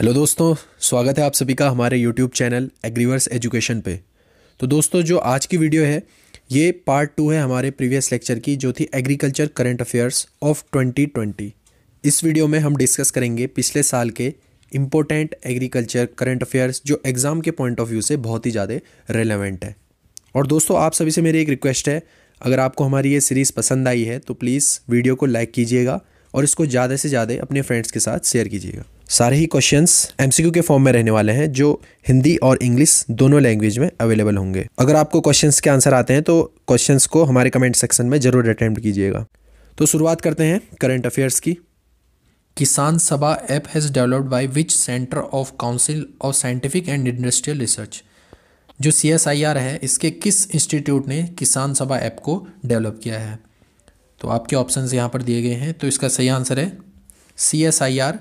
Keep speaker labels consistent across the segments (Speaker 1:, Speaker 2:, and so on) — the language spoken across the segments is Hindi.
Speaker 1: हेलो दोस्तों स्वागत है आप सभी का हमारे यूट्यूब चैनल एग्रीवर्स एजुकेशन पे तो दोस्तों जो आज की वीडियो है ये पार्ट टू है हमारे प्रीवियस लेक्चर की जो थी एग्रीकल्चर करंट अफेयर्स ऑफ 2020 इस वीडियो में हम डिस्कस करेंगे पिछले साल के इम्पोर्टेंट एग्रीकल्चर करंट अफेयर्स जो एग्ज़ाम के पॉइंट ऑफ व्यू से बहुत ही ज़्यादा रेलिवेंट है और दोस्तों आप सभी से मेरी एक रिक्वेस्ट है अगर आपको हमारी ये सीरीज़ पसंद आई है तो प्लीज़ वीडियो को लाइक कीजिएगा और इसको ज़्यादा से ज़्यादा अपने फ्रेंड्स के साथ शेयर कीजिएगा सारे ही क्वेश्चंस एमसीक्यू के फॉर्म में रहने वाले हैं जो हिंदी और इंग्लिश दोनों लैंग्वेज में अवेलेबल होंगे अगर आपको क्वेश्चंस के आंसर आते हैं तो क्वेश्चंस को हमारे कमेंट सेक्शन में ज़रूर अटेम्प्ट कीजिएगा तो शुरुआत करते हैं करंट अफेयर्स की Kisan Sabha app has developed by which centre of council of scientific and industrial research जो सी है इसके किस इंस्टीट्यूट ने किसान सभा ऐप को डेवलप किया है तो आपके ऑप्शन यहाँ पर दिए गए हैं तो इसका सही आंसर है C S I R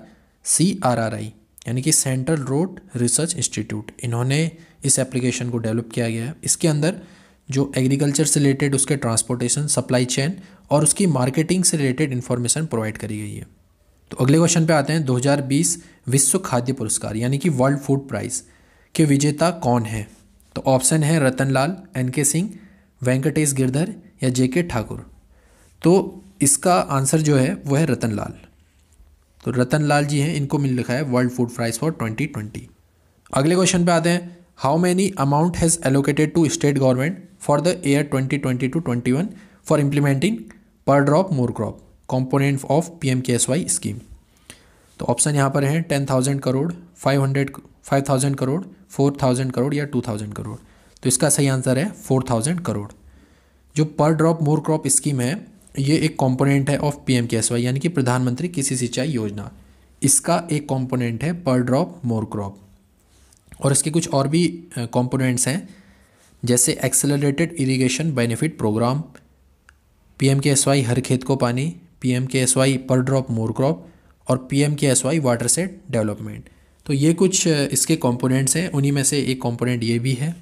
Speaker 1: C R R I यानी कि सेंट्रल रोड रिसर्च इंस्टीट्यूट इन्होंने इस एप्लीकेशन को डेवलप किया गया है इसके अंदर जो एग्रीकल्चर से रिलेटेड उसके ट्रांसपोर्टेशन सप्लाई चेन और उसकी मार्केटिंग से रिलेटेड इन्फॉर्मेशन प्रोवाइड करी गई है तो अगले क्वेश्चन पे आते हैं 2020 विश्व खाद्य पुरस्कार यानी कि वर्ल्ड फूड प्राइज के विजेता कौन तो है तो ऑप्शन है रतन लाल एन के सिंह वेंकटेश गिरधर या जे के ठाकुर तो इसका आंसर जो है वो है रतन लाल तो रतन लाल जी हैं इनको मिल लिखा है world food prize for twenty twenty अगले क्वेश्चन पे आते हैं how many amount has allocated to state government for the year twenty twenty two twenty one for implementing per drop more crop component of P M K S Y scheme तो ऑप्शन यहाँ पर है ten thousand crore five hundred five thousand crore four thousand crore या टू थाउजेंड करोड़ तो इसका सही आंसर है फोर थाउजेंड करोड़ जो पर ड्रॉप मोर क्रॉप स्कीम है ये एक कंपोनेंट है of P M K S Y यानी कि प्रधानमंत्री किसी सिंचाई योजना इसका एक कंपोनेंट है पर ड्रॉप मोर क्रॉप और इसके कुछ और भी कंपोनेंट्स हैं जैसे accelerated irrigation benefit programme P M K S Y हर खेत को पानी P M K S Y per drop more crop और P M K S Y watershed development तो ये कुछ इसके कंपोनेंट्स हैं उन्हीं में से एक कंपोनेंट ये भी है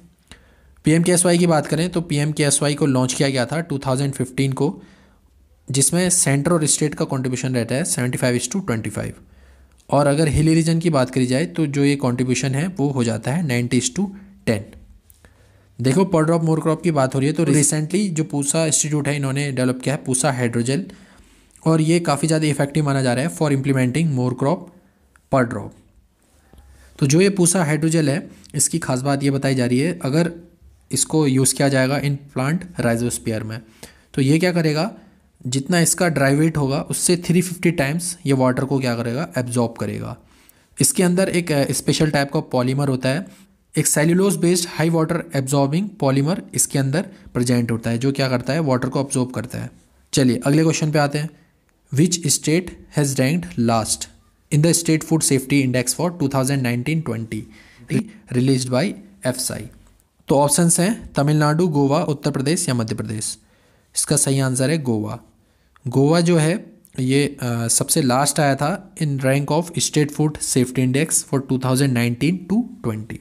Speaker 1: P M K S Y की बात करें तो P M K S Y को लॉन्च किया गया था 2015 को जिसमें सेंटर और स्टेट का कॉन्ट्रीब्यूशन रहता है seventy five is two twenty five और अगर हिली रीजन की बात करी जाए तो जो ये कॉन्ट्रीब्यूशन है वो हो जाता है नाइन्टी इज टू टेन देखो पर ड्रॉप मोर क्रॉप की बात हो रही है तो रिसेंटली जो पूसा इंस्टीट्यूट है इन्होंने डेवलप किया है पूसा हाइड्रोजेल और ये काफ़ी ज़्यादा इफेक्टिव माना जा रहा है for implementing more crop per drop तो जो ये पूसा हाइड्रोजल है इसकी खास बात ये बताई जा रही है अगर इसको यूज़ किया जाएगा इन प्लांट राइजोस्पियर में तो ये क्या करेगा जितना इसका ड्राई वेट होगा उससे 350 टाइम्स ये वाटर को क्या करेगा एब्जॉर्ब करेगा इसके अंदर एक स्पेशल टाइप का पॉलीमर होता है एक cellulose based high water absorbing polymer इसके अंदर प्रेजेंट होता है जो क्या करता है वाटर को ऑब्जॉर्ब करता है चलिए अगले क्वेश्चन पे आते हैं which state has ranked last in the state food safety index for 2019-20 release by FSSAI तो ऑप्शंस हैं तमिलनाडु गोवा उत्तर प्रदेश या मध्य प्रदेश इसका सही आंसर है गोवा गोवा जो है ये आ, सबसे लास्ट आया था in rank of state food safety index for 2019 to 20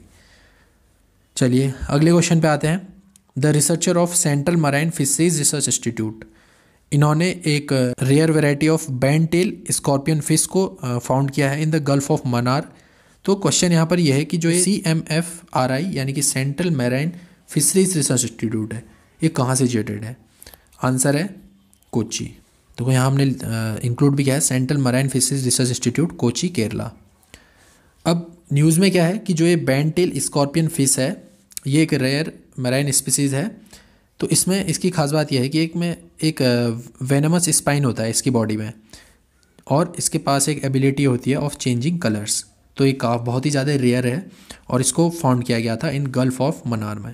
Speaker 1: चलिए अगले क्वेश्चन पे आते हैं the researcher of central marine fisheries research institute इन्होंने एक rare variety of band tail scorpion fish को फाउंड किया है in the gulf of Mannar तो क्वेश्चन यहाँ पर यह है कि जो ये C M F R I यानी कि central marine fisheries research institute है ये कहाँ से जेटेड है आंसर है कोची देखो तो यहाँ हमने इंक्लूड भी किया है central marine fishes research institute Kochi Kerala अब न्यूज़ में क्या है कि जो ये बैंटेल स्कॉर्पियन फिश है ये एक रेयर मराइन स्पीसीज़ है तो इसमें इसकी खास बात यह है कि एक में एक वेनमस स्पाइन होता है इसकी बॉडी में और इसके पास एक एबिलिटी होती है ऑफ चेंजिंग कलर्स तो ये काफ बहुत ही ज़्यादा रेयर है और इसको फाउंड किया गया था इन गल्फ ऑफ मनार में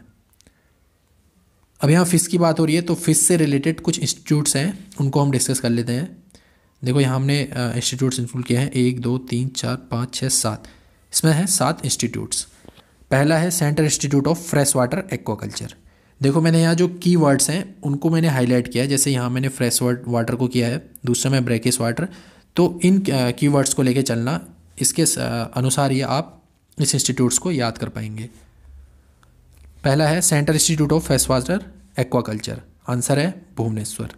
Speaker 1: अब यहाँ फिस की बात हो रही है तो फिस से रिलेटेड कुछ इंस्टीट्यूट्स हैं उनको हम डिस्कस कर लेते हैं देखो यहाँ हमने इंस्टीट्यूट्स इंक्लूड किए हैं एक दो तीन चार पाँच छः सात इसमें हैं सात इंस्टीट्यूट्स पहला है central institute of fresh water aquaculture देखो मैंने यहाँ जो की वर्ड्स हैं उनको मैंने हाईलाइट किया है जैसे यहाँ मैंने फ्रेश वाटर को किया है दूसरे में ब्रेकिस वाटर तो इन की वर्ड्स को लेकर चलना इसके अनुसार ही आप इस इंस्टीट्यूट्स को याद कर पाएंगे पहला है central institute of fresh water aquaculture answer है भुवनेश्वर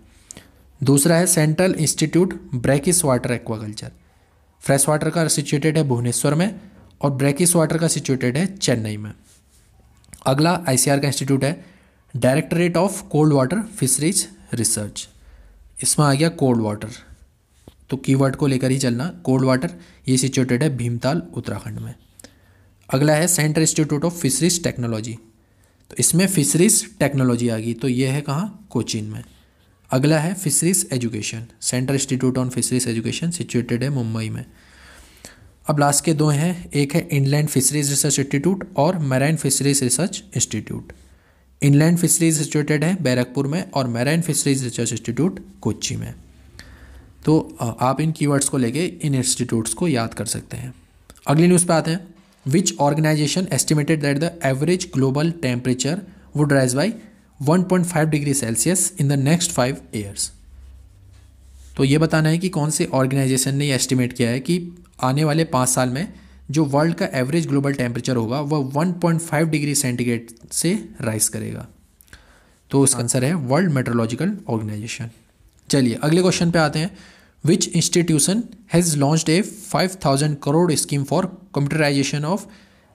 Speaker 1: दूसरा है central institute brackish water aquaculture fresh water का सिचुएटेड है भुवनेश्वर में और ब्रैकिस वाटर का सिचुएटेड है चेन्नई में अगला आई का इंस्टीट्यूट है directorate of cold water fisheries research इसमें आ गया कोल्ड वाटर तो कीवर्ड को लेकर ही चलना कोल्ड वाटर ये सिचुएटेड है भीमताल उत्तराखंड में अगला है central institute of fisheries technology तो इसमें फिशरीज टेक्नोलॉजी आ गई तो ये है कहाँ कोचिन में अगला है fisheries education central institute on fisheries education situated है मुंबई में अब लास्ट के दो हैं एक है इनलैंड फिशरीज रिसर्च इंस्टीट्यूट और marine fisheries research institute inland fisheries situated है बैरकपुर में और marine fisheries research institute Kochi में तो आप इन कीवर्ड्स को लेके इन इंस्टीट्यूट्स को याद कर सकते हैं अगली न्यूज़ पे आते हैं which organization estimated that the average global temperature would rise by 1.5 degree celsius in the next five years तो ये बताना है कि कौन से ऑर्गेनाइजेशन ने ये एस्टिमेट किया है कि आने वाले पाँच साल में जो वर्ल्ड का एवरेज ग्लोबल टेम्परेचर होगा वह 1.5 डिग्री सेंटीग्रेड से राइज करेगा तो उसका आंसर है वर्ल्ड मेट्रोलॉजिकल ऑर्गेनाइजेशन चलिए अगले क्वेश्चन पे आते हैं which institution has launched a 5000 crore scheme for computerisation of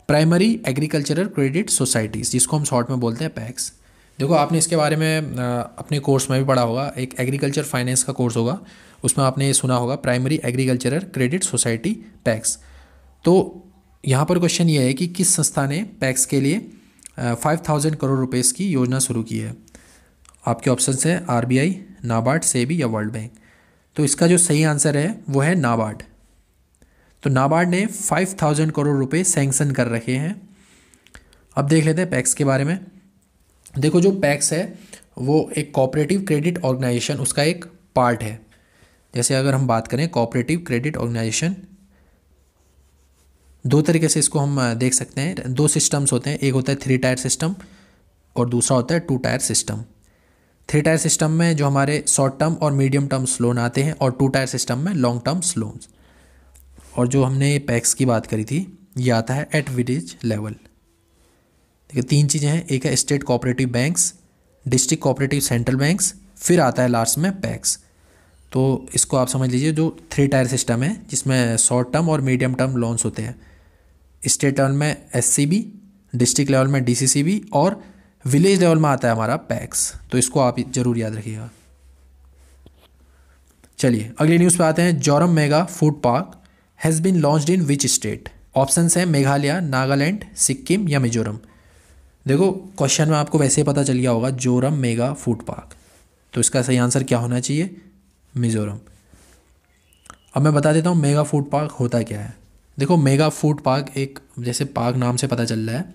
Speaker 1: primary agricultural credit societies जिसको हम शॉर्ट में बोलते हैं पैक्स देखो आपने इसके बारे में अपने कोर्स में भी पढ़ा होगा एक एग्रीकल्चर फाइनेंस का कोर्स होगा उसमें आपने ये सुना होगा primary agricultural credit society PACS तो यहाँ पर क्वेश्चन ये है कि किस संस्था ने पैक्स के लिए फाइव थाउजेंड करोड़ रुपए की योजना शुरू की है आपके ऑप्शन हैं R B I NABARD SEBI या वर्ल्ड बैंक तो इसका जो सही आंसर है वो है नाबार्ड तो नाबार्ड ने फाइव थाउजेंड करोड़ रुपए सैंक्शन कर रखे हैं अब देख लेते हैं पैक्स के बारे में देखो जो पैक्स है वो एक कॉपरेटिव क्रेडिट ऑर्गेनाइजेशन उसका एक पार्ट है जैसे अगर हम बात करें कॉपरेटिव क्रेडिट ऑर्गेनाइजेशन दो तरीके से इसको हम देख सकते हैं दो सिस्टम्स होते हैं एक होता है थ्री टायर सिस्टम और दूसरा होता है two tier system three tier system में जो हमारे शॉर्ट टर्म और मीडियम टर्म्स लोन आते हैं और टू टायर सिस्टम में लॉन्ग टर्म्स लोन्स और जो हमने पैक्स की बात करी थी ये आता है एट विलेज लेवल देखिए तीन चीज़ें हैं एक है state cooperative banks district cooperative central banks फिर आता है लास्ट में पैक्स तो इसको आप समझ लीजिए जो थ्री टायर सिस्टम है जिसमें शॉर्ट टर्म और मीडियम टर्म लोन्स होते हैं स्टेट लेवल में एस डिस्ट्रिक्ट लेवल में डी और विलेज लेवल में आता है हमारा पैक्स तो इसको आप जरूर याद रखिएगा चलिए अगले न्यूज़ पे आते हैं Zoram mega food park has been launch in which state option हैं मेघालय नागालैंड सिक्किम या मिजोरम देखो क्वेश्चन में आपको वैसे ही पता चल गया होगा जोरम मेगा फूड पार्क तो इसका सही आंसर क्या होना चाहिए मिजोरम अब मैं बता देता हूँ मेगा फूड पार्क होता क्या है देखो मेगा फूड पार्क एक जैसे पार्क नाम से पता चल रहा है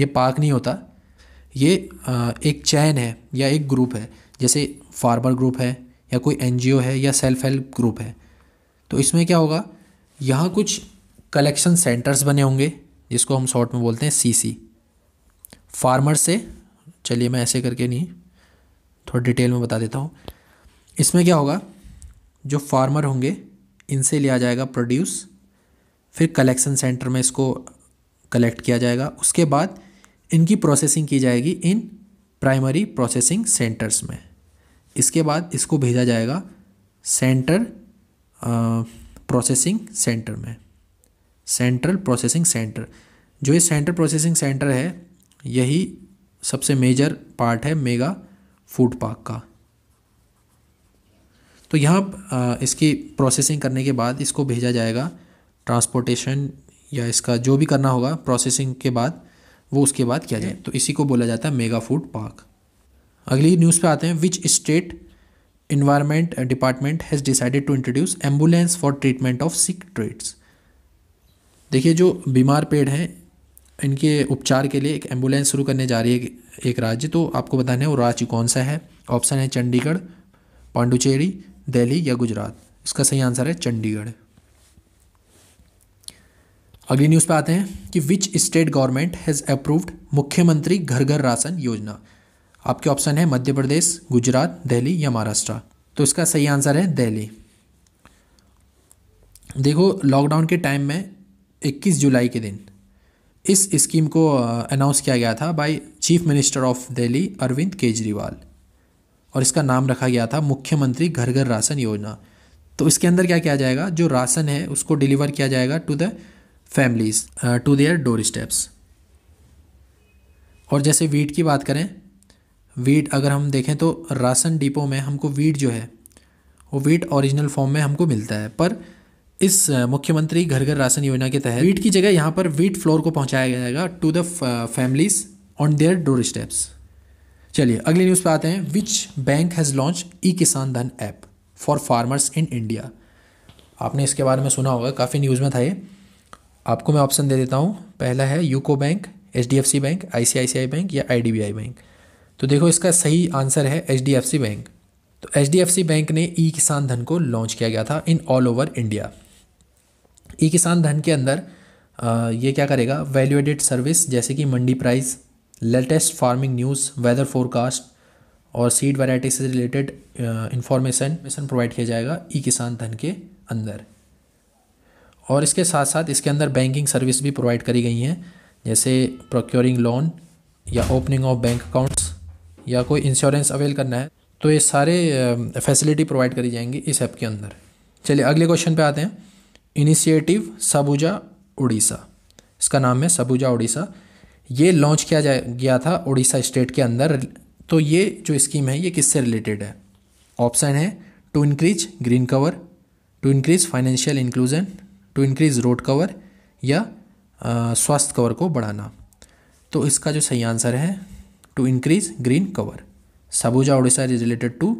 Speaker 1: ये पार्क नहीं होता ये एक चैन है या एक ग्रुप है जैसे फार्मर ग्रुप है या कोई एन है या सेल्फ हेल्प ग्रुप है तो इसमें क्या होगा यहाँ कुछ कलेक्शन सेंटर्स बने होंगे जिसको हम शॉर्ट में बोलते हैं सीसी फार्मर से चलिए मैं ऐसे करके नहीं थोड़ा डिटेल में बता देता हूँ इसमें क्या होगा जो फार्मर होंगे इनसे लिया जाएगा प्रोड्यूस फिर कलेक्शन सेंटर में इसको कलेक्ट किया जाएगा उसके बाद इनकी प्रोसेसिंग की जाएगी इन प्राइमरी प्रोसेसिंग सेंटर्स में इसके बाद इसको भेजा जाएगा सेंटर प्रोसेसिंग सेंटर में सेंट्रल प्रोसेसिंग सेंटर जो ये सेंट्रल प्रोसेसिंग सेंटर है यही सबसे मेजर पार्ट है मेगा फूड पार्क का तो यहाँ इसकी प्रोसेसिंग करने के बाद इसको भेजा जाएगा ट्रांसपोर्टेशन या इसका जो भी करना होगा प्रोसेसिंग के बाद वो उसके बाद किया जाए तो इसी को बोला जाता है मेगा फूड पार्क अगली न्यूज़ पे आते हैं which state environment department has decided to introduce ambulance for treatment of sick trees देखिए जो बीमार पेड़ हैं इनके उपचार के लिए एक एम्बुलेंस शुरू करने जा रही है एक राज्य तो आपको बताना है वो राज्य कौन सा है ऑप्शन है चंडीगढ़ पांडुचेरी दिल्ली या गुजरात इसका सही आंसर है चंडीगढ़ अगली न्यूज़ पे आते हैं कि which state government has approved मुख्यमंत्री घर घर राशन योजना आपके ऑप्शन है मध्य प्रदेश गुजरात दिल्ली या महाराष्ट्र तो इसका सही आंसर है दिल्ली देखो लॉकडाउन के टाइम में 21 जुलाई के दिन इस स्कीम को अनाउंस किया गया था by chief minister of Delhi Arvind Kejriwal और इसका नाम रखा गया था मुख्यमंत्री घर घर राशन योजना तो इसके अंदर क्या किया जाएगा जो राशन है उसको डिलीवर किया जाएगा to the families to their door steps और जैसे वीट की बात करें वीट अगर हम देखें तो राशन डिपो में हमको वीट जो है वो वीट ओरिजिनल फॉर्म में हमको मिलता है पर इस uh, मुख्यमंत्री घर घर राशन योजना के तहत वीट की जगह यहाँ पर वीट फ्लोर को पहुँचाया जाएगा to the families on their door steps चलिए अगली न्यूज़ पर आते हैं which bank has launch E Kisan Dhan app for farmers in India आपने इसके बारे में सुना होगा काफ़ी न्यूज़ में था ये आपको मैं ऑप्शन दे देता हूँ पहला है UCO bank H bank I bank या आई बैंक तो देखो इसका सही आंसर है एच बैंक तो एच बैंक ने ई किसान धन को लॉन्च किया गया था in all over India E Kisan Dhan के अंदर ये क्या करेगा वैल्यू एडेड सर्विस जैसे कि mandi price latest farming news weather forecast और सीड वैराइटी से रिलेटेड इन्फॉर्मेशन प्रोवाइड किया जाएगा ई किसान धन के अंदर और इसके साथ साथ इसके अंदर बैंकिंग सर्विस भी प्रोवाइड करी गई हैं जैसे प्रोक्योरिंग लोन या ओपनिंग ऑफ बैंक अकाउंट्स या कोई इंश्योरेंस अवेल करना है तो ये सारे फैसिलिटी प्रोवाइड करी जाएंगी इस ऐप के अंदर चलिए अगले क्वेश्चन पे आते हैं इनिशिएटिव सबूजा उड़ीसा इसका नाम है सबूजा उड़ीसा ये लॉन्च किया जा गया था उड़ीसा स्टेट के अंदर तो ये जो स्कीम है ये किससे रिलेटेड है ऑप्शन है to increase green cover to increase financial inclusion to increase road cover या स्वास्थ्य कवर को बढ़ाना तो इसका जो सही आंसर है to increase green cover Sabuja Odisha is related to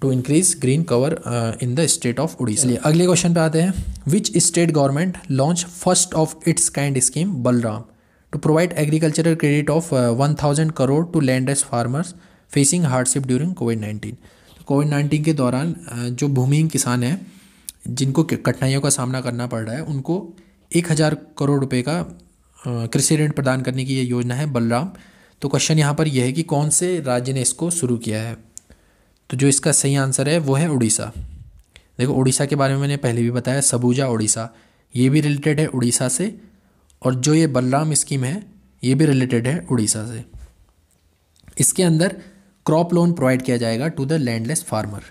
Speaker 1: to increase green cover in the state of Odisha अगले क्वेश्चन पे आते हैं which state government launch first of its kind scheme Balram to provide agricultural credit of one thousand crore to landless farmers facing hardship during COVID nineteen COVID nineteen के दौरान जो भूमिहीन किसान हैं जिनको कठिनाइयों का सामना करना पड़ रहा है उनको एक हज़ार करोड़ रुपए का कृषि ऋण प्रदान करने की ये योजना है बलराम तो क्वेश्चन यहाँ पर यह है कि कौन से राज्य ने इसको शुरू किया है तो जो इसका सही आंसर है वो है उड़ीसा देखो उड़ीसा के बारे में मैंने पहले भी बताया सबूजा उड़ीसा ये भी रिलेटेड है उड़ीसा से और जो ये बलराम स्कीम है ये भी रिलेटेड है उड़ीसा से इसके अंदर क्रॉप लोन प्रोवाइड किया जाएगा टू द लैंडलेस फार्मर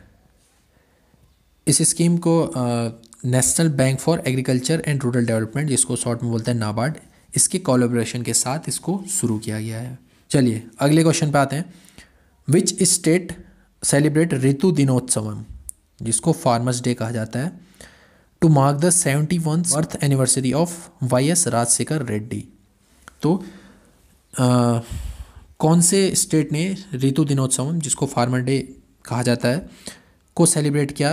Speaker 1: इस स्कीम को national bank for agriculture and rural development जिसको शॉर्ट में बोलते हैं नाबार्ड इसके कोलोब्रेशन के साथ इसको शुरू किया गया है चलिए अगले क्वेश्चन पे आते हैं विच स्टेट सेलिब्रेट ऋतु दिनोत्सवम जिसको फार्मर्स डे कहा जाता है to mark the seventy one birth anniversary of Y S Rajashekhar Reddy तो आ, कौन से स्टेट ने ऋतु दिनोत्सवम जिसको फार्मर डे कहा जाता है को सेलिब्रेट किया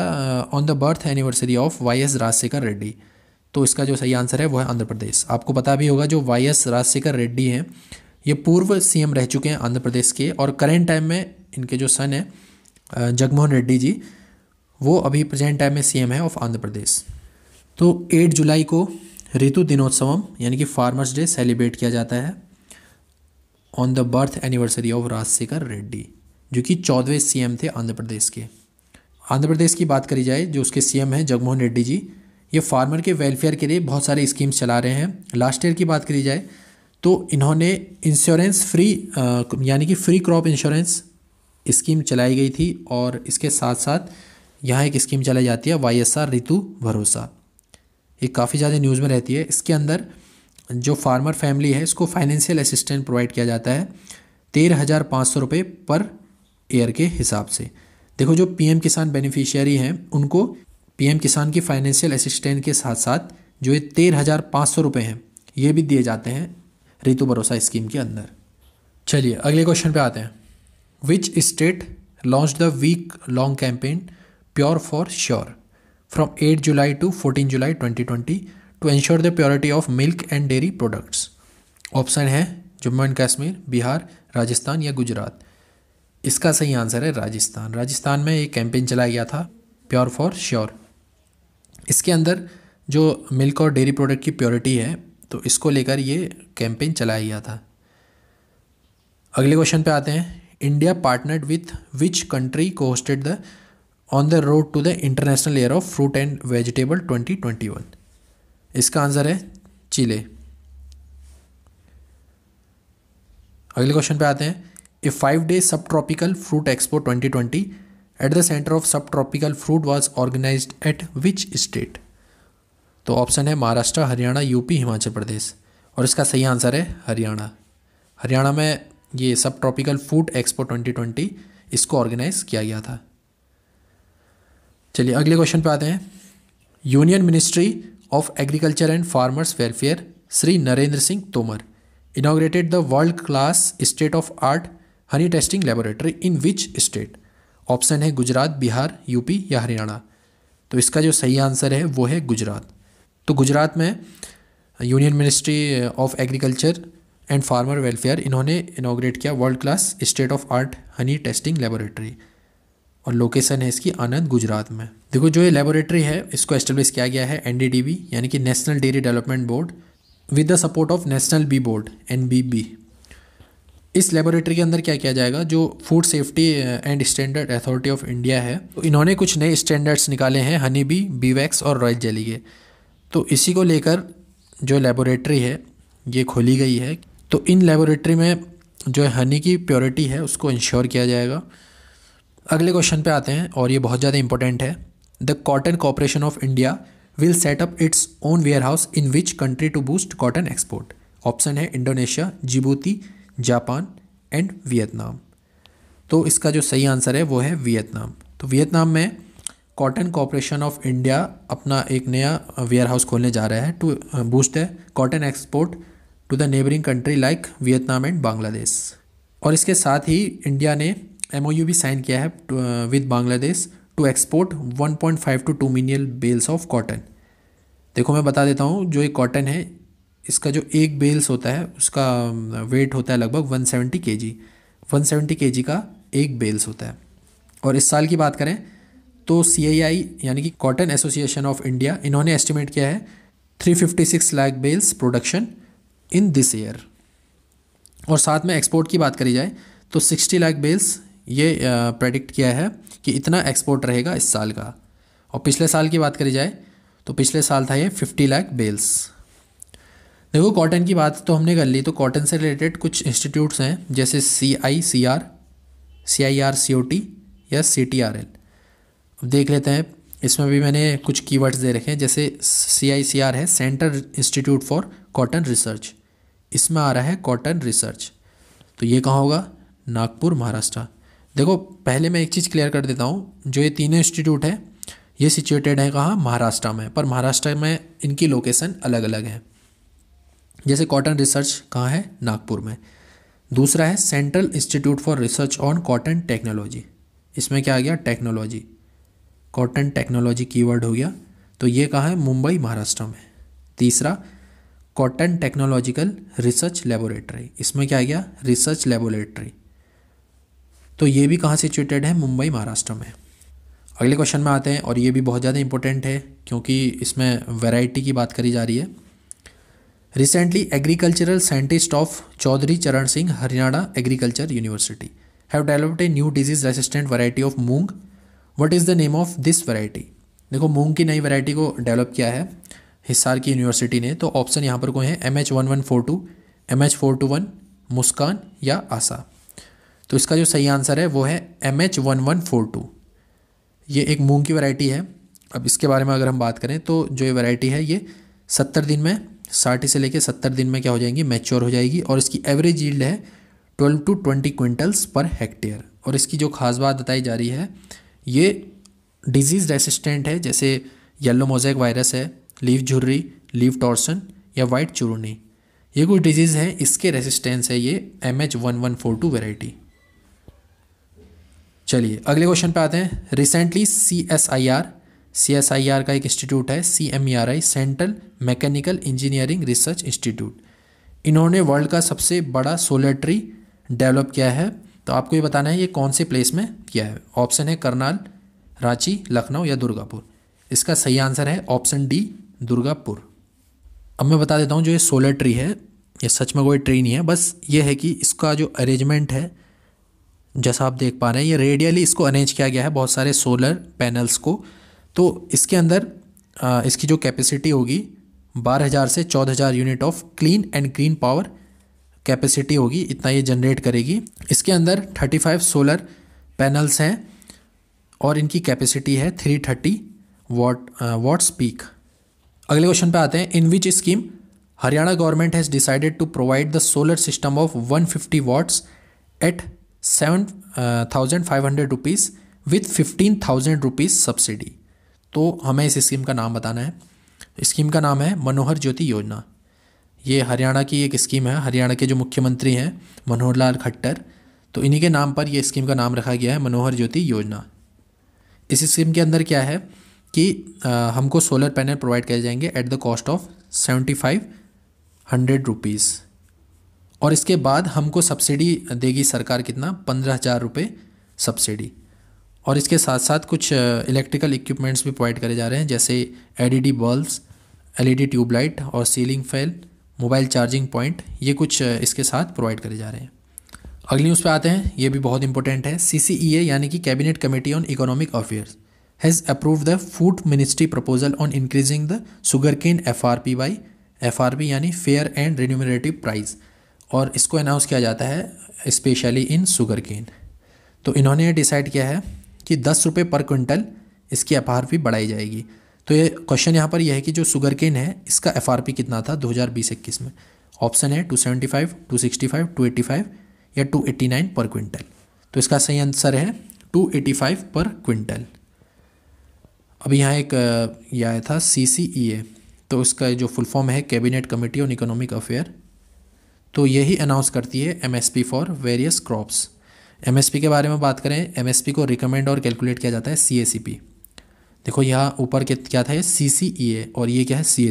Speaker 1: on the birth anniversary of Y S Rajashekhar Reddy तो इसका जो सही आंसर है वो है आंध्र प्रदेश आपको पता भी होगा जो वाई एस राजशेखर रेड्डी हैं ये पूर्व सीएम रह चुके हैं आंध्र प्रदेश के और करेंट टाइम में इनके जो सन है uh, जगमोहन रेड्डी जी वो अभी प्रेजेंट टाइम में सीएम है ऑफ आंध्र प्रदेश तो 8 जुलाई को ऋतु दिनोत्सवम यानी कि फार्मर्स डे सेलिब्रेट किया जाता है on the birth anniversary of Rajashekhar Reddy जो कि चौदहवें सीएम थे आंध्र प्रदेश के आंध्र प्रदेश की बात करी जाए जो उसके सीएम हैं जगमोहन रेड्डी जी ये फार्मर के वेलफेयर के लिए बहुत सारे स्कीम्स चला रहे हैं लास्ट ईयर की बात करी जाए तो इन्होंने इंश्योरेंस फ्री यानी कि फ्री क्रॉप इंश्योरेंस स्कीम चलाई गई थी और इसके साथ साथ यहाँ एक स्कीम चलाई जाती है वाई एस आर ऋतु भरोसा ये काफ़ी ज़्यादा न्यूज़ में रहती है इसके अंदर जो फार्मर फैमिली है इसको फाइनेंशियल असिस्टेंट प्रोवाइड किया जाता है तेरह हज़ार पाँच सौ रुपये पर ईयर के हिसाब से देखो जो पीएम किसान बेनिफिशियरी हैं उनको पीएम किसान की फाइनेंशियल असिस्टेंट के साथ साथ जो ये तेरह हज़ार पाँच सौ रुपये हैं ये भी दिए जाते हैं ऋतु भरोसा स्कीम के अंदर चलिए अगले क्वेश्चन पे आते हैं which state launch the week long campaign pure for sure from 8 July to 14 July 2020 to ensure the purity of milk and dairy products option है जम्मू एंड कश्मीर बिहार राजस्थान या गुजरात इसका सही आंसर है राजस्थान राजस्थान में एक कैंपेन चलाया गया था प्योर फॉर श्योर इसके अंदर जो मिल्क और डेयरी प्रोडक्ट की प्योरिटी है तो इसको लेकर ये कैंपेन चलाया गया था अगले क्वेश्चन पे आते हैं India partnered with which country को hosted the on the road to the international year of fruit and vegetable 2021 इसका आंसर है चिले अगले क्वेश्चन पे आते हैं A five day subtropical fruit expo 2020 at the center of tropical fruit was organized at which state? तो ऑप्शन है महाराष्ट्र हरियाणा यूपी हिमाचल प्रदेश और इसका सही आंसर है हरियाणा हरियाणा में ये सब ट्रॉपिकल फूड एक्सपो 2020 इसको ऑर्गेनाइज किया गया था चलिए अगले क्वेश्चन पे आते हैं union ministry of agriculture and farmers welfare Shri Narendra Singh Tomar inaugurated the world class state of art honey testing laboratory in which state option है गुजरात बिहार यूपी या हरियाणा तो इसका जो सही आंसर है वो है गुजरात तो गुजरात में union ministry of agriculture and farmer welfare इन्होंने इनाग्रेट किया world class state of art honey testing laboratory और लोकेशन है इसकी आनंद गुजरात में देखो जो ये लेबोरेटरी है इसको एस्टेब्लिश किया गया है एन यानी कि national dairy development board with the support of national bee board N इस लेबोरेटरी के अंदर क्या किया जाएगा जो food safety and standard authority of India है तो इन्होंने कुछ नए स्टैंडर्ड्स निकाले हैं हनी बी बीवैक्स और रॉयल जेली के तो इसी को लेकर जो लेबोरेटरी है ये खोली गई है तो इन लेबोरेटरी में जो हनी की प्योरिटी है उसको इंश्योर किया जाएगा अगले क्वेश्चन पे आते हैं और ये बहुत ज़्यादा इंपॉर्टेंट है the cotton corporation of India will set up its own warehouse in which country to boost cotton export option है Indonesia Djibouti Japan and Vietnam तो इसका जो सही आंसर है वो है वियतनाम तो वियतनाम में कॉटन कॉरपोरेशन ऑफ इंडिया अपना एक नया वेयर हाउस खोलने जा रहा है टू बूस्ट है cotton export to the neighbouring country like Vietnam and Bangladesh और इसके साथ ही इंडिया ने एम भी साइन किया है with Bangladesh to export 1.5 to 2 million bales of cotton देखो मैं बता देता हूँ जो ये कॉटन है इसका जो एक बेल्स होता है उसका वेट होता है लगभग 170 सेवेंटी के जी वन सेवेंटी का एक बेल्स होता है और इस साल की बात करें तो सी आई यानी कि कॉटन एसोसिएशन ऑफ इंडिया इन्होंने एस्टिमेट किया है 356 lakh bales production in this year और साथ में एक्सपोर्ट की बात करी जाए तो 60 लाख बेल्स ये प्रेडिक्ट किया है कि इतना एक्सपोर्ट रहेगा इस साल का और पिछले साल की बात करी जाए तो पिछले साल था ये 50 लाख बेल्स देखो कॉटन की बात तो हमने कर ली तो कॉटन से रिलेटेड कुछ इंस्टीट्यूट्स हैं जैसे C I C R C I R C O T या सी टी आर एल अब देख लेते हैं इसमें भी मैंने कुछ कीवर्ड्स दे रखे हैं जैसे सी आई सी आर है centre institute for cotton research इसमें आ रहा है कॉटन रिसर्च तो ये कहाँ होगा नागपुर महाराष्ट्र देखो पहले मैं एक चीज़ क्लियर कर देता हूँ जो ये तीनों इंस्टीट्यूट हैं ये सिचुएटेड है कहाँ महाराष्ट्र में पर महाराष्ट्र में इनकी लोकेशन अलग अलग है जैसे कॉटन रिसर्च कहाँ है नागपुर में दूसरा है central institute for research on cotton technology इसमें क्या आ गया टेक्नोलॉजी कॉटन टेक्नोलॉजी कीवर्ड हो गया तो ये कहाँ है मुंबई महाराष्ट्र में तीसरा कॉटन टेक्नोलॉजिकल रिसर्च लेबोरेटरी इसमें क्या आ गया रिसर्च लेबोरेटरी तो ये भी कहाँ सिचुएटेड है मुंबई महाराष्ट्र में अगले क्वेश्चन में आते हैं और ये भी बहुत ज़्यादा इंपॉर्टेंट है क्योंकि इसमें वैरायटी की बात करी जा रही है recently agricultural scientist of Chaudhary Charan Singh Haryana agriculture university have developed a new disease resistant variety of moong what is the name of this variety देखो मूंग की नई वैरायटी को डेवलप किया है हिसार की यूनिवर्सिटी ने तो ऑप्शन यहाँ पर कोई है M H one one four two M H four two one Muskan या आशा तो इसका जो सही आंसर है वो है M H one one four two ये एक मूंग की वरायटी है अब इसके बारे में अगर हम बात करें तो जो ये वैरायटी है ये सत्तर दिन में साठ से लेकर सत्तर दिन में क्या हो जाएंगी मैच्योर हो जाएगी और इसकी एवरेज यील्ड है twelve to twenty quintals per hectare और इसकी जो खास बात बताई जा रही है ये डिजीज़ रेसिस्टेंट है जैसे येलो मोजैक वायरस है लीव झुर्री लीव टॉर्सन या वाइट चुरुनी ये कुछ डिजीज़ हैं इसके रेसिस्टेंस है ये M H one one four two variety चलिए अगले क्वेश्चन पे आते हैं recently C S I R C S I R का एक इंस्टीट्यूट है C M E R I central mechanical engineering research institute इन्होंने वर्ल्ड का सबसे बड़ा सोलर ट्री डेवलप किया है तो आपको ये बताना है ये कौन से प्लेस में किया है ऑप्शन है करनाल रांची लखनऊ या दुर्गापुर इसका सही आंसर है ऑप्शन डी दुर्गापुर अब मैं बता देता हूँ जो ये सोलर ट्री है ये सच में कोई ट्री नहीं है बस ये है कि इसका जो अरेंजमेंट है जैसा आप देख पा रहे हैं ये रेडियली इसको अरेंज किया गया है बहुत सारे सोलर पैनल्स को तो इसके अंदर आ, इसकी जो कैपेसिटी होगी बारह हज़ार से चौदह हज़ार unit of clean and green power capacity होगी इतना ये जनरेट करेगी इसके अंदर थर्टी फाइव सोलर पैनल्स हैं और इनकी कैपेसिटी है three thirty watt watts peak अगले क्वेश्चन पे आते हैं in which scheme Haryana government has decided to provide the solar system of 150 fifty watts at seven thousand five hundred rupees with fifteen thousand rupees subsidy तो हमें इस स्कीम का नाम बताना है स्कीम का नाम है मनोहर ज्योति योजना ये हरियाणा की एक स्कीम है हरियाणा के जो मुख्यमंत्री हैं मनोहर लाल खट्टर तो इन्हीं के नाम पर यह स्कीम का नाम रखा गया है मनोहर ज्योति योजना इस स्कीम के अंदर क्या है कि आ, हमको सोलर पैनल प्रोवाइड किए जाएंगे at the cost of seventy five hundred rupees और इसके बाद हमको सब्सिडी देगी सरकार कितना पंद्रह हज़ार रुपये सब्सिडी और इसके साथ साथ कुछ इलेक्ट्रिकल इक्विपमेंट्स भी प्रोवाइड करे जा रहे हैं जैसे एलईडी बल्ब्स एलईडी ट्यूबलाइट और ceiling fan mobile charging point ये कुछ इसके साथ प्रोवाइड करे जा रहे हैं अगली न्यूज़ पे आते हैं ये भी बहुत इंपॉर्टेंट है सीसीईए e यानी कि cabinet committee on economic affairs has approve the food ministry proposal on increasing the sugar cane F R P by F R P यानी फेयर एंड रिन्यूमरेटिव प्राइस और इसको अनाउंस किया जाता है स्पेशली इन शुगर केन तो इन्होंने डिसाइड किया है कि दस रुपये पर क्विंटल इसकी एफ पी बढ़ाई जाएगी तो ये क्वेश्चन यहाँ पर यह है कि जो शुगर केन है इसका एफ कितना था दो हज़ार में ऑप्शन है two seventy five two sixty five two eighty five या two eighty nine per quintal तो इसका सही आंसर है two eighty five per quintal अब यहाँ एक यह आया था सी सी ई ए तो इसका जो फुल फॉर्म है cabinet committee on economic affair तो यही अनाउंस करती है MSP for various crops M के बारे में बात करें एम को रिकमेंड और कैलकुलेट किया जाता है सी देखो यहाँ ऊपर के क्या था ये सी e और ये क्या है सी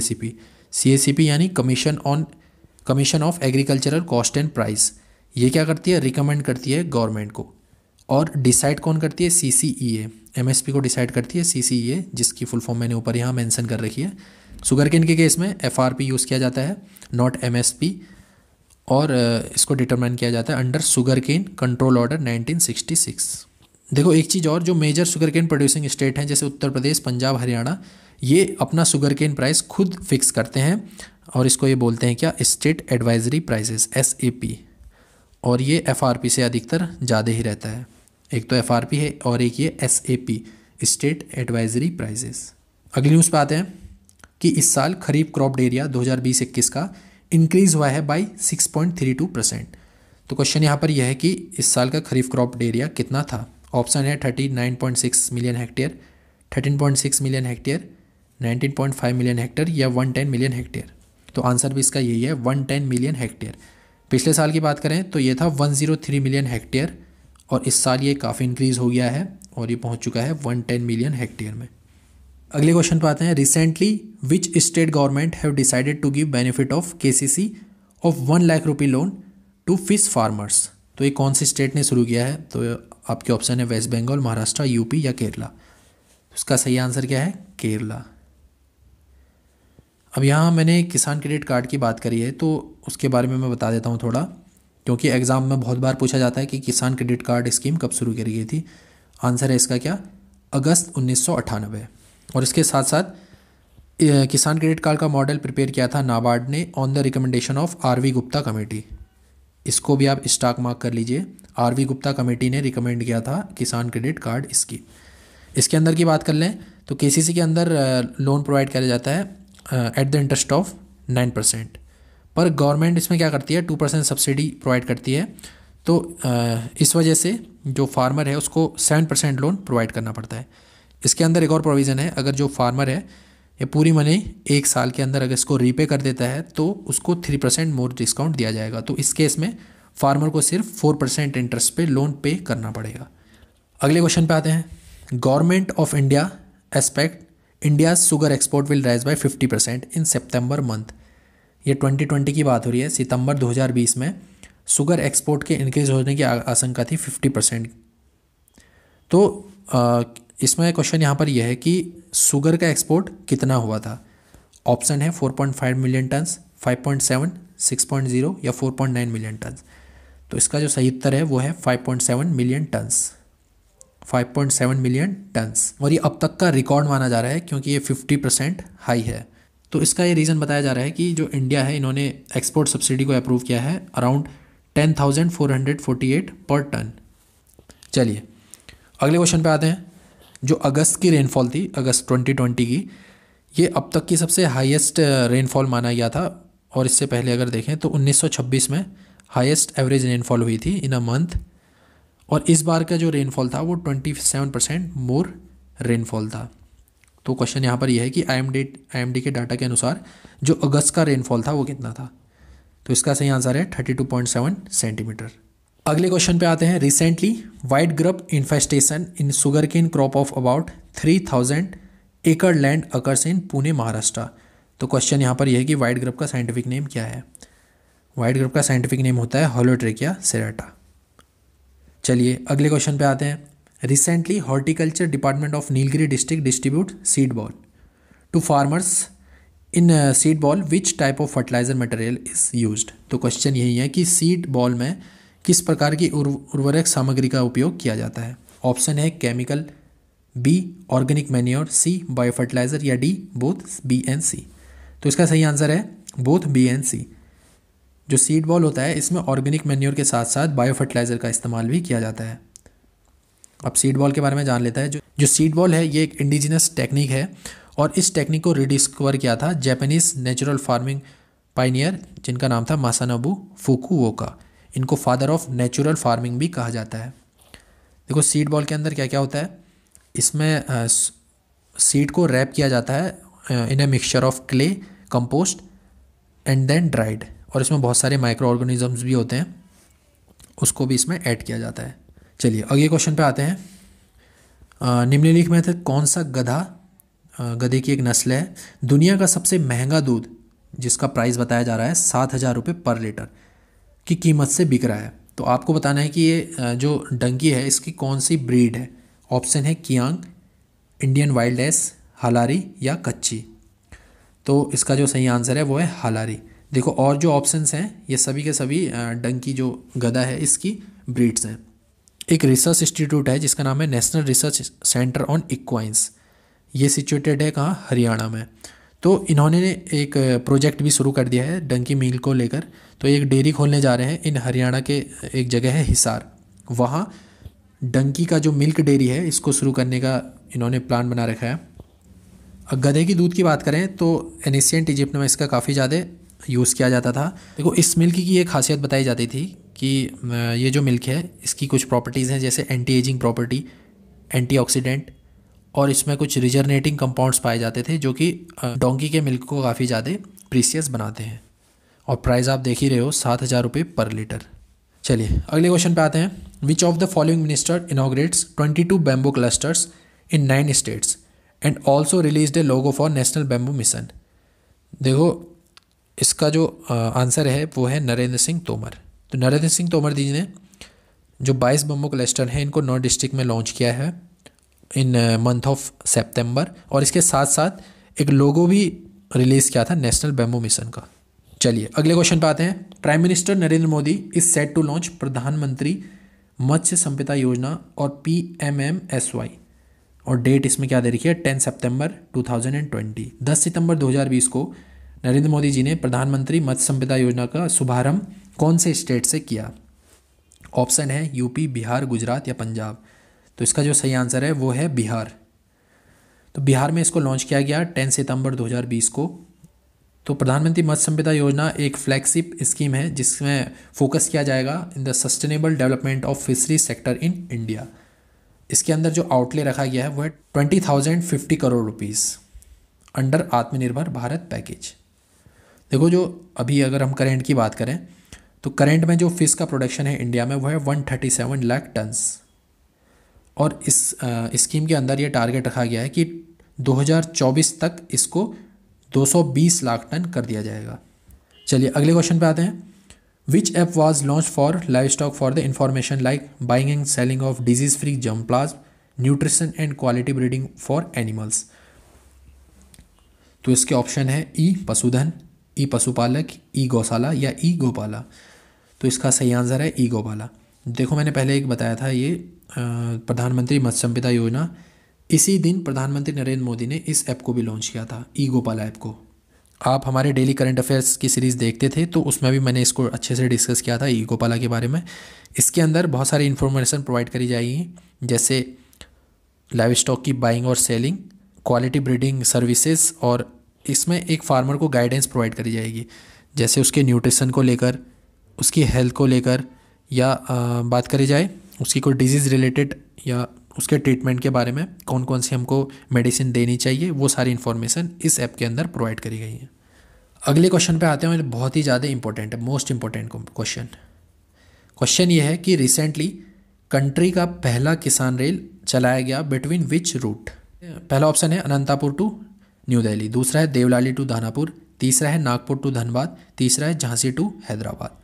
Speaker 1: ए यानी commission on commission of agricultural cost and price ये क्या करती है रिकमेंड करती है गवर्नमेंट को और डिसाइड कौन करती है C C E M S P को डिसाइड करती है सी सी ई ए जिसकी फुल फॉर्म मैंने ऊपर यहाँ मेंशन कर रखी है शुगर केन के केस में एफ आर पी यूज़ किया जाता है नॉट एम एस पी और इसको डिटरमाइन किया जाता है under sugar cane control order 1966 देखो एक चीज़ और जो major sugar cane producing state हैं जैसे उत्तर प्रदेश पंजाब हरियाणा ये अपना शुगर केन प्राइस खुद फिक्स करते हैं और इसको ये बोलते हैं क्या स्टेट एडवाइजरी प्राइसेस एस और ये एफ से अधिकतर ज़्यादा ही रहता है एक तो एफ है और एक ये एस स्टेट एडवाइजरी प्राइजेस अगली न्यूज़ पर आते हैं कि इस साल खरीफ क्रॉप एरिया दो हज़ार का इंक्रीज हुआ है by six point three two percent तो क्वेश्चन यहाँ पर यह है कि इस साल का खरीफ क्रॉप एरिया कितना था ऑप्शन है thirty nine point six million hectare six million hectare five million hectare या वन टेन मिलियन हेक्टेयर तो आंसर भी इसका यही है वन टेन मिलियन हेक्टेयर पिछले साल की बात करें तो ये था one zero three million hectare और इस साल ये काफ़ी इंक्रीज़ हो गया है और ये पहुँच चुका है वन टेन मिलियन हेक्टेयर में अगले क्वेश्चन पर आते हैं recently which state government have decided to give benefit of K C C of one lakh rupee loan to fish farmers तो ये कौन सी स्टेट ने शुरू किया है तो आपके ऑप्शन है वेस्ट बंगाल महाराष्ट्र यूपी या केरला उसका सही आंसर क्या है केरला अब यहाँ मैंने किसान क्रेडिट कार्ड की बात करी है तो उसके बारे में मैं बता देता हूँ थोड़ा क्योंकि एग्ज़ाम में बहुत बार पूछा जाता है कि किसान क्रेडिट कार्ड स्कीम कब शुरू करी गई थी आंसर है इसका क्या अगस्त उन्नीस और इसके साथ साथ किसान क्रेडिट कार्ड का मॉडल प्रिपेयर किया था नाबार्ड ने on the recommendation of R V Gupta committee इसको भी आप स्टॉक मार्क कर लीजिए आर वी गुप्ता कमेटी ने रिकमेंड किया था किसान क्रेडिट कार्ड इसकी इसके अंदर की बात कर लें तो के सी सी के अंदर लोन प्रोवाइड किया जाता है at the interest of nine percent पर गवर्नमेंट इसमें क्या करती है टू परसेंट सब्सिडी प्रोवाइड करती है तो इस वजह से जो फार्मर है उसको सेवन परसेंट लोन प्रोवाइड करना पड़ता है इसके अंदर एक और प्रोविज़न है अगर जो फार्मर है ये पूरी मनी एक साल के अंदर अगर इसको रीपे कर देता है तो उसको थ्री परसेंट मोर डिस्काउंट दिया जाएगा तो इस केस में फार्मर को सिर्फ फोर परसेंट इंटरेस्ट पे लोन पे करना पड़ेगा अगले क्वेश्चन पे आते हैं government of India expect India sugar export will rise by fifty percent in September month ये ट्वेंटी ट्वेंटी की बात हो रही है सितंबर दो में शुगर एक्सपोर्ट के इंक्रीज होने की आशंका थी फिफ्टी परसेंट तो इसमें क्वेश्चन यहाँ पर यह है कि शुगर का एक्सपोर्ट कितना हुआ था ऑप्शन है 4.5 मिलियन टन्स 5.7, 6.0 या 4.9 मिलियन टन्स तो इसका जो सही उत्तर है वो है 5.7 मिलियन टन्स 5.7 मिलियन टन्स और ये अब तक का रिकॉर्ड माना जा रहा है क्योंकि ये 50 परसेंट हाई है तो इसका ये रीज़न बताया जा रहा है कि जो इंडिया है इन्होंने एक्सपोर्ट सब्सिडी को अप्रूव किया है अराउंड 10,448 पर टन चलिए अगले क्वेश्चन पे आते हैं जो अगस्त की रेनफॉल थी अगस्त 2020 की ये अब तक की सबसे हाईएस्ट रेनफॉल uh, माना गया था और इससे पहले अगर देखें तो 1926 में हाईएस्ट एवरेज रेनफॉल हुई थी इन अ मंथ और इस बार का जो रेनफॉल था वो 27 परसेंट मोर रेनफॉल था तो क्वेश्चन यहाँ पर यह है कि I M I M D के डाटा के अनुसार जो अगस्त का रेनफॉल था वो कितना था तो इसका सही आंसर है थर्टी सेंटीमीटर अगले क्वेश्चन पे आते हैं recently white grub infestation in sugar cane crop of about three thousand एकड़ land acres in Pune Maharashtra तो क्वेश्चन यहाँ पर यह है कि वाइट ग्रप का साइंटिफिक नेम क्या है वाइट ग्रप का साइंटिफिक नेम होता है होलोट्रेकिया सेराटा चलिए अगले क्वेश्चन पे आते हैं recently horticulture department of Nilgiri district distribute seed ball to farmers in seed ball which type of fertiliser material is use तो क्वेश्चन यही है कि सीड बॉल में किस प्रकार की उर्वरक सामग्री का उपयोग किया जाता है ऑप्शन है chemical B organic manure C biofertiliser या D both B and C तो इसका सही आंसर है बोथ बी एन सी जो सीड बॉल होता है इसमें ऑर्गेनिक मैन्योर के साथ साथ बायो फर्टिलाइजर का इस्तेमाल भी किया जाता है अब सीड बॉल के बारे में जान लेता है जो जो सीड बॉल है ये एक इंडिजिनस टेक्निक है और इस टेक्निक को रिडिस्कवर किया था जैपनीज नेचुरल फार्मिंग पाइनियर जिनका नाम था मासानबू वोका इनको फादर ऑफ नेचुरल फार्मिंग भी कहा जाता है देखो सीड बॉल के अंदर क्या क्या होता है इसमें सीड को रैप किया जाता है in a mixture of clay compost and then dried और इसमें बहुत सारे माइक्रो ऑर्गेनिजम्स भी होते हैं उसको भी इसमें ऐड किया जाता है चलिए अगले क्वेश्चन पे आते हैं निम्नलिखित में से कौन सा गधा गधे की एक नस्ल है दुनिया का सबसे महंगा दूध जिसका प्राइस बताया जा रहा है सात हज़ार रुपये पर लीटर की कीमत से बिक रहा है तो आपको बताना है कि ये जो डंकी है इसकी कौन सी ब्रीड है ऑप्शन है kiang Indian wild ass Halari या कच्ची तो इसका जो सही आंसर है वो है हलारी देखो और जो ऑप्शंस हैं ये सभी के सभी डंकी जो गधा है इसकी ब्रीड्स हैं एक रिसर्च इंस्टीट्यूट है जिसका नाम है national research centre on equines ये सिचुएटेड है कहाँ हरियाणा में तो इन्होंने एक प्रोजेक्ट भी शुरू कर दिया है डंकी मील को लेकर तो एक डेयरी खोलने जा रहे हैं इन हरियाणा के एक जगह है हिसार वहाँ डंकी का जो मिल्क डेयरी है इसको शुरू करने का इन्होंने प्लान बना रखा है गधे की दूध की बात करें तो एनिशियंट इजिप्ट में इसका काफ़ी ज़्यादा यूज़ किया जाता था देखो इस मिल्क की ये खासियत बताई जाती थी कि ये जो मिल्क है इसकी कुछ प्रॉपर्टीज़ हैं जैसे एंटी एजिंग प्रॉपर्टी एंटी और इसमें कुछ रिजर्नेटिंग कंपाउंड्स पाए जाते थे जो कि डोंकी के मिल्क को काफ़ी ज़्यादा प्रीसियस बनाते हैं और प्राइस आप देख ही रहे हो सात हज़ार रुपये पर लीटर चलिए अगले क्वेश्चन पे आते हैं which of the following minister inaugurates twenty two bamboo clusters in nine states and also release the logo for national bamboo mission देखो इसका जो आंसर है वो है नरेंद्र सिंह तोमर तो नरेंद्र सिंह तोमर जी ने जो बाईस बम्बू क्लस्टर हैं इनको नॉर्थ डिस्ट्रिक्ट में लॉन्च किया है इन मंथ ऑफ सेप्टेम्बर और इसके साथ साथ एक लोगो भी रिलीज़ किया था नेशनल बैम्बू मिशन का चलिए अगले क्वेश्चन पे आते हैं prime minister Narendra Modi is set to launch Pradhan Mantri Matsya Sampada Yojana और P M M S Y और डेट इसमें क्या दे रखी है टेन सितंबर 2020 10 सितंबर 2020 को नरेंद्र मोदी जी ने प्रधानमंत्री मत्स्य संपदा योजना का शुभारंभ कौन से स्टेट से किया ऑप्शन है यूपी बिहार गुजरात या पंजाब तो इसका जो सही आंसर है वो है बिहार तो बिहार में इसको लॉन्च किया गया 10 सितंबर 2020 को तो प्रधानमंत्री मत्स्य संपदा योजना एक फ्लैगशिप स्कीम है जिसमें फोकस किया जाएगा in the sustainable development of fishery sector in India इसके अंदर जो आउटले रखा गया है वह है twenty thousand fifty crore rupees under Atmanirbhar Bharat package देखो जो अभी अगर हम करेंट की बात करें तो करेंट में जो फिश का प्रोडक्शन है इंडिया में वह है one thirty seven lakh tonnes और इस स्कीम के अंदर ये टारगेट रखा गया है कि 2024 तक इसको 220 लाख टन कर दिया जाएगा चलिए अगले क्वेश्चन पे आते हैं which app was launch for livestock for the information like buying and selling of disease free germplasm nutrition and quality breeding for animals तो इसके ऑप्शन है ई पशुधन ई e पशुपालक ई e गौशाला या ई e गोपाला तो इसका सही आंसर है ई गोपाला देखो मैंने पहले एक बताया था ये प्रधानमंत्री मत्स्य संपदा योजना इसी दिन प्रधानमंत्री नरेंद्र मोदी ने इस ऐप को भी लॉन्च किया था ई गोपाल ऐप को आप हमारे डेली करंट अफेयर्स की सीरीज़ देखते थे तो उसमें भी मैंने इसको अच्छे से डिस्कस किया था ई गोपाला के बारे में इसके अंदर बहुत सारी इन्फॉर्मेशन प्रोवाइड करी जाएगी जैसे लाइव स्टॉक की बाइंग और सेलिंग क्वालिटी ब्रीडिंग सर्विसेज और इसमें एक फार्मर को गाइडेंस प्रोवाइड करी जाएगी जैसे उसके न्यूट्रिशन को लेकर उसकी हेल्थ को लेकर या बात करी जाए उसकी कोई डिजीज़ रिलेटेड या उसके ट्रीटमेंट के बारे में कौन कौन सी हमको मेडिसिन देनी चाहिए वो सारी इन्फॉर्मेशन इस ऐप के अंदर प्रोवाइड करी गई है अगले क्वेश्चन पे आते हैं बहुत ही ज़्यादा इंपॉर्टेंट है मोस्ट इंपॉर्टेंट क्वेश्चन क्वेश्चन ये है कि रिसेंटली कंट्री का पहला किसान रेल चलाया गया बिटवीन विच रूट पहला ऑप्शन है अनंतापुर टू न्यू दिल्ली दूसरा है देवलाली टू दानापुर तीसरा है नागपुर टू धनबाद तीसरा है झांसी टू हैदराबाद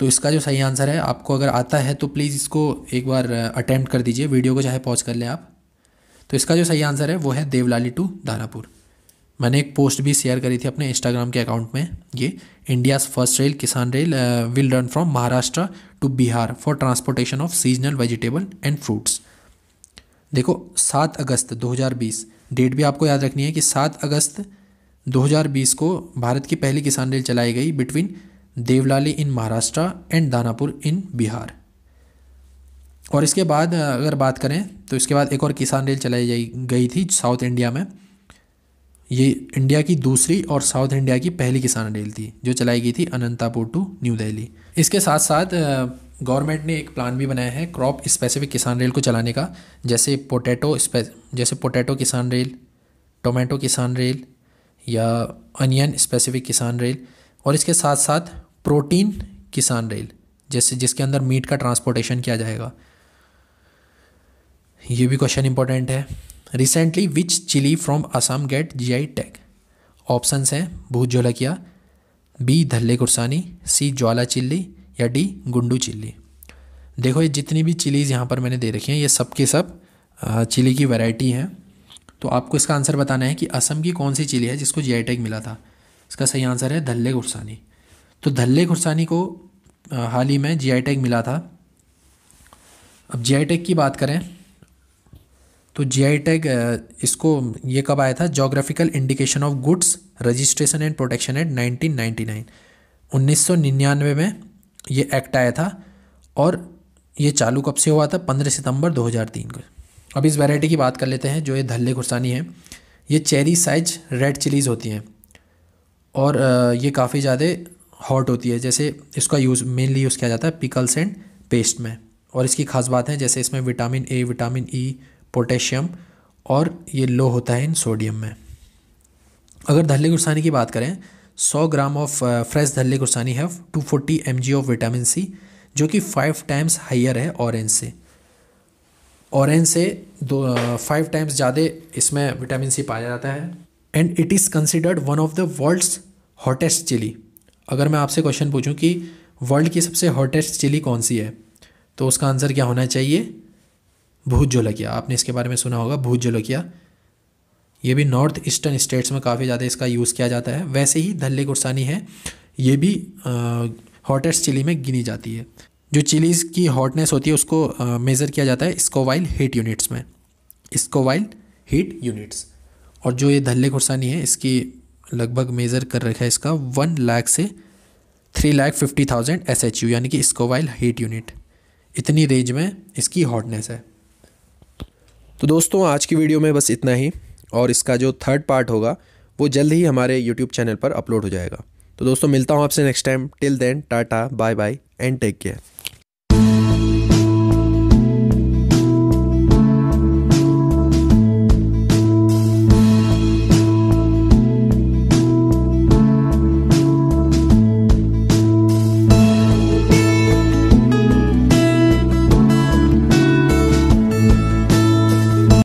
Speaker 1: तो इसका जो सही आंसर है आपको अगर आता है तो प्लीज़ इसको एक बार अटैम्प्ट कर दीजिए वीडियो को चाहे पॉज कर लें आप तो इसका जो सही आंसर है वो है देवलाली टू धारापुर मैंने एक पोस्ट भी शेयर करी थी अपने इंस्टाग्राम के अकाउंट में ये India's first rail Kisan rail will run from Maharashtra to Bihar for transportation of seasonal vegetable and fruits देखो सात अगस्त 2020 डेट भी आपको याद रखनी है कि सात अगस्त 2020 को भारत की पहली किसान रेल चलाई गई between Devlali in Maharashtra and Danapur in Bihar और इसके बाद अगर बात करें तो इसके बाद एक और किसान रेल चलाई जाई गई थी साउथ इंडिया में ये इंडिया की दूसरी और साउथ इंडिया की पहली किसान रेल थी जो चलाई गई थी अनंतापुर टू न्यू दिल्ली इसके साथ साथ गवर्नमेंट ने एक प्लान भी बनाया है क्रॉप स्पेसिफिक किसान रेल को चलाने का जैसे पोटैटो जैसे potato Kisan rail tomato Kisan rail या अनियन स्पेसिफिक किसान रेल और इसके साथ साथ प्रोटीन किसान रेल जैसे जिसके अंदर मीट का ट्रांसपोर्टेशन किया जाएगा ये भी क्वेश्चन इंपॉर्टेंट है recently which chilli from Assam get G I tag options हैं Bhut Jolokia B Dhalle Khursani C Jwala chilli या डी गुंडू चिल्ली देखो ये जितनी भी चिलीज़ यहाँ पर मैंने दे रखी हैं ये सब के सब चिली की वैरायटी हैं तो आपको इसका आंसर बताना है कि असम की कौन सी चिली है जिसको जी आई टैग मिला था इसका सही आंसर है धल्ले घुरसानी तो धल्ले घुरसानी को हाल ही में जी टैग मिला था अब जी टैग की बात करें तो जी टैग इसको ये कब आया था geographical indication of goods registration and protection act 1999 1999 में ये एक्ट आया था और ये चालू कब से हुआ था 15 सितंबर 2003 को अब इस वैरायटी की बात कर लेते हैं जो ये धल्ले खुरसानी है ये चेरी साइज रेड चिलीज़ होती हैं और ये काफ़ी ज़्यादा हॉट होती है जैसे इसका यूज़ मेनली यूज़ किया जाता है पिकल्स एंड पेस्ट में और इसकी खास बात है जैसे इसमें vitamin A vitamin E potassium और ये लो होता है इन सोडियम में अगर धल्ले गुरसानी की बात करें 100 ग्राम ऑफ फ्रेश धल्ले गुरसानी है 240 फोर्टी ऑफ विटामिन सी जो कि फाइव टाइम्स हाइयर है ऑरेंज से ऑरेंज से दो फाइव टाइम्स ज़्यादा इसमें विटामिन सी पाया जाता है and it is considered one of the world's hottest chilli अगर मैं आपसे क्वेश्चन पूछूं कि वर्ल्ड की सबसे हॉटेस्ट चिली कौन सी है तो उसका आंसर क्या होना चाहिए भूत जोलकिया आपने इसके बारे में सुना होगा भूत जोलकिया ये भी नॉर्थ ईस्टर्न स्टेट्स में काफ़ी ज़्यादा इसका यूज़ किया जाता है वैसे ही धल्ले गुरसानी है ये भी हॉटेस्ट चिली में गिनी जाती है जो चिलीज़ की हॉटनेस होती है उसको मेज़र किया जाता है स्कोवाइल हीट यूनिट्स में स्कोवाइल हीट यूनिट्स और जो ये धल्ले खुरसानी है इसकी लगभग मेज़र कर रखा है इसका वन लाख से three lakh fifty thousand S H U यानी कि स्कोवाइल हीट यूनिट इतनी रेंज में इसकी हॉटनेस है तो दोस्तों आज की वीडियो में बस इतना ही और इसका जो थर्ड पार्ट होगा वो जल्द ही हमारे यूट्यूब चैनल पर अपलोड हो जाएगा तो दोस्तों मिलता हूँ आपसे next time till then tata bye bye and take care